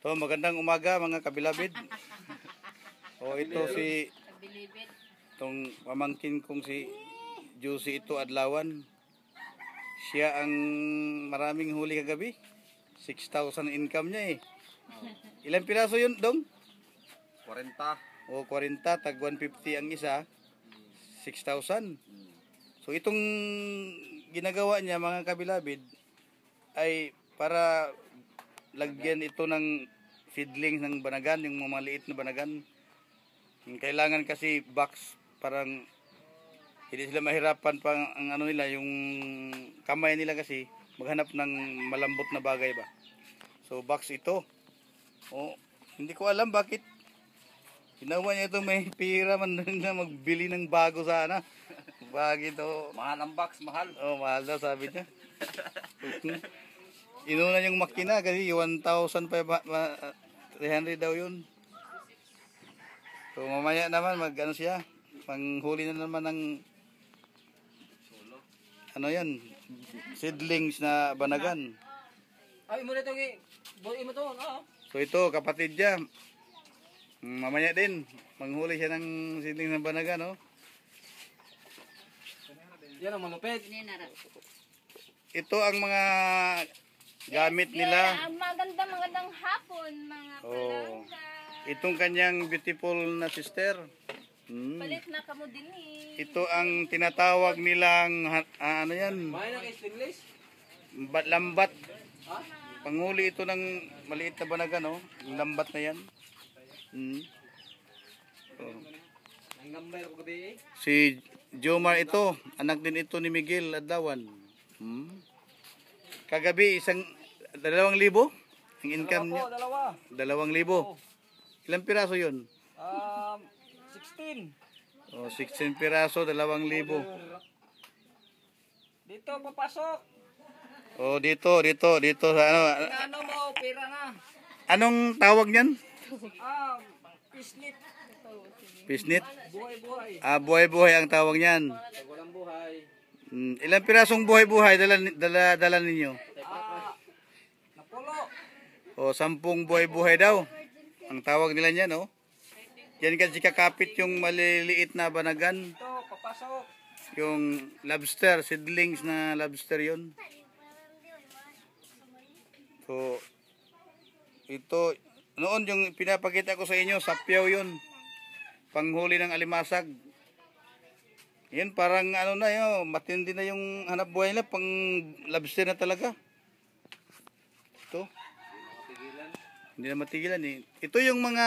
To, magandang umaga mga kabilabid. o ito si tong pamangkin kong si Juicy ito Adlawan. Siya ang maraming huli kagabi. 6,000 income niya eh. Ilang piraso yun, Dong? 40. O, 40. Tag 150 ang isa. 6,000. So, itong ginagawa niya mga kabilabid, ay para lagyan ito ng seedling ng banagan, yung mamaliit na banagan. Yung kailangan kasi box parang hindi sila mahirapan pang ang ano nila, yung kamay nila kasi maghanap ng malambot na bagay ba. So box ito. Oh, hindi ko alam bakit Ginawa niya ito may pira man na magbili ng bago sana. Bakit ito. Mahal ang box, mahal. Oh, mahal daw sabi niya. Inuna yung makina kasi 1,300 daw yun. So mamaya naman mag ano siya, panghuli na naman ng ano yan, seedlings na banagan. Ay, muna ito, buhay mo to, oo. So ito, kapatid niya, mm, mamaya din, panghuli siya ng seedlings na banagan, no? Oh. Yan ang malupit. Ito ang mga gamit nila. Yeah, maganda magandang hapon mga oh. Itong kanyang beautiful na sister. Hmm. Palit na kamo din eh. Ito ang tinatawag nilang uh, ano yan? Ba lambat. Ha? Panguli ito ng maliit na banaga no? Lambat na yan. Hmm. Oh. Eh. Si Jomar ito, anak din ito ni Miguel Adawan. Hmm. Kagabi, isang, dalawang libo? Ang income niya? Po, dalawa. Dalawang libo. Oh. Ilang piraso yun? Um, 16. Oh, 16 piraso, dalawang libo. Dito, papasok. Oh, dito, dito, dito sa ano. Ah, ano mo, pera na. Anong tawag niyan? Um, pisnit. Pisnit? Buhay-buhay. Ah, buhay-buhay ang tawag niyan. Walang buhay. Mm, ilang pirasong buhay-buhay dala, dala, dala ninyo? Uh, napulo. O, sampung buhay-buhay daw. Ang tawag nila niyan, no? Oh. Yan kasi kakapit yung maliliit na banagan. Ito, papasok. Yung lobster, seedlings na lobster yon. So, ito, noon yung pinapakita ko sa inyo, sapyaw yon. Panghuli ng alimasag. Yan parang ano na yun, matindi na yung hanap buhay nila, pang lobster na talaga. Ito. Hindi na matigilan eh. Ito yung mga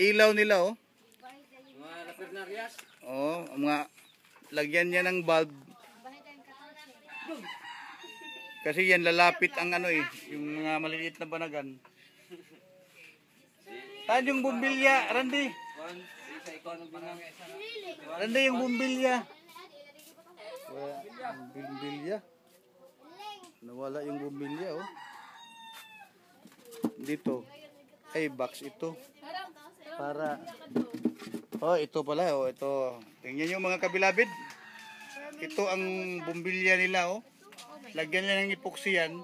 ilaw nila oh. Mga lapirdarias? Oo, oh, mga lagyan niya ng bulb. Kasi yan lalapit ang ano eh, yung mga maliliit na banagan. Tayo yung bumbilya, Randy. Randy yung bumbilya. Bumbilya. Nawala yung bumbilya, oh. Dito. Ay, box ito. Para. Oh, ito pala, oh. Ito. Tingnan nyo mga kabilabid. Ito ang bumbilya nila, oh. Lagyan nila ng epoxy yan.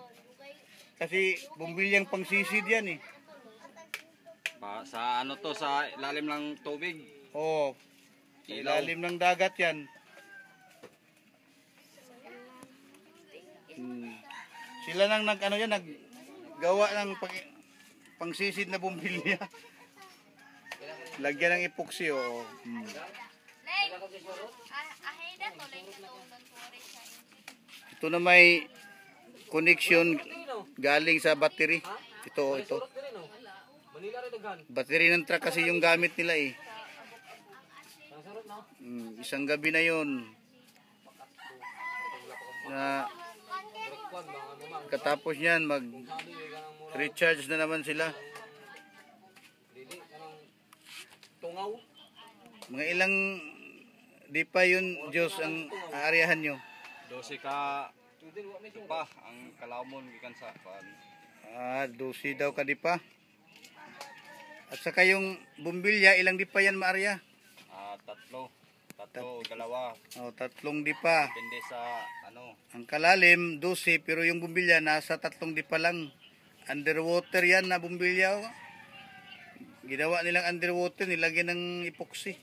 Kasi bumbilyang pangsisid yan, eh. Pa, sa ano to, sa lalim ng tubig. Oo. Oh, ilalim ng dagat yan. Sila nang nag ano yan, naggawa ng pang, pangsisid na bumbilya. Lagyan ng epoxy o. Oh. Hmm. Ah, ito na may connection galing sa battery. Ito, ito. Battery ng truck kasi yung gamit nila eh. Mm, isang gabi na yun. Na Katapos yan, mag-recharge na naman sila. Tungaw? Mga ilang, di pa yun, Diyos, ang aaryahan nyo? Dosi ka, pa, ang kalamon, gikan sa pan. Ah, dosi daw ka di pa. At saka yung bumbilya, ilang di pa yan maarya? Ah, tatlo tatlo, Tat dalawa. Oh, tatlong dipa. Depende sa ano. Ang kalalim 12 pero yung bumbilya nasa tatlong dipa lang. Underwater yan na bumbilya. Oh. Ginawa nilang underwater nilagyan ng epoxy.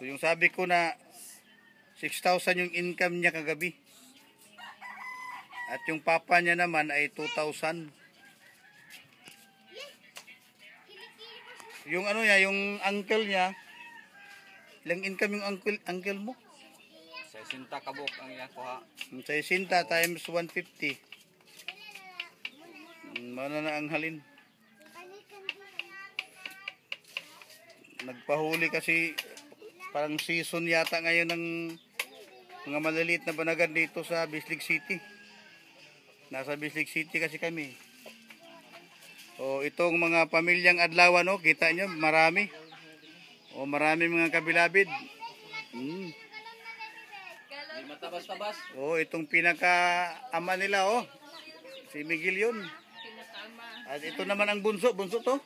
So yung sabi ko na 6,000 yung income niya kagabi. At yung papa niya naman ay 2,000. Yung ano niya, yung uncle niya, ilang income yung uncle, uncle mo? 60 kabok ang iya kuha. 60 times 150. Mano na ang halin? Nagpahuli kasi parang season yata ngayon ng mga maliliit na banagan dito sa Bislig City. Nasa Bislig City kasi kami. O itong mga pamilyang adlaw no, kita niyo marami. O marami mga kabilabid. Hmm. Matabas-tabas. O itong pinaka-ama nila oh. Si Miguel yun. At ito naman ang bunso, bunso to.